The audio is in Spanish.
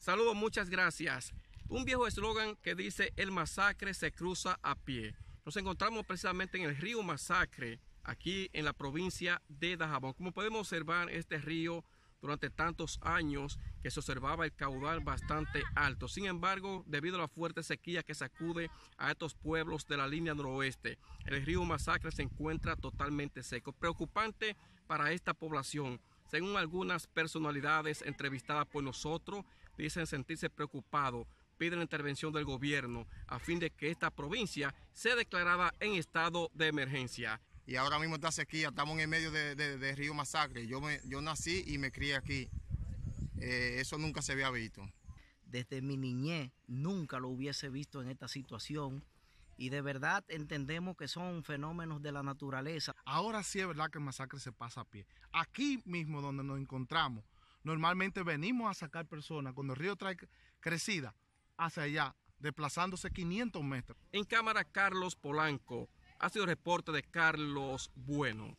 Saludos, muchas gracias. Un viejo eslogan que dice, el masacre se cruza a pie. Nos encontramos precisamente en el río Masacre, aquí en la provincia de Dajabón. Como podemos observar, este río durante tantos años que se observaba el caudal bastante alto. Sin embargo, debido a la fuerte sequía que sacude a estos pueblos de la línea noroeste, el río Masacre se encuentra totalmente seco. Preocupante para esta población, según algunas personalidades entrevistadas por nosotros, dicen sentirse preocupados, piden la intervención del gobierno a fin de que esta provincia sea declarada en estado de emergencia. Y ahora mismo está sequía, estamos en medio de, Río Masacre. Yo, me, yo nací y me crié aquí. Eh, eso nunca se había visto. Desde mi niñez nunca lo hubiese visto en esta situación y de verdad entendemos que son fenómenos de la naturaleza. Ahora sí es verdad que el masacre se pasa a pie. Aquí mismo donde nos encontramos, normalmente venimos a sacar personas cuando el río trae crecida hacia allá, desplazándose 500 metros. En cámara Carlos Polanco, ha sido reporte de Carlos Bueno.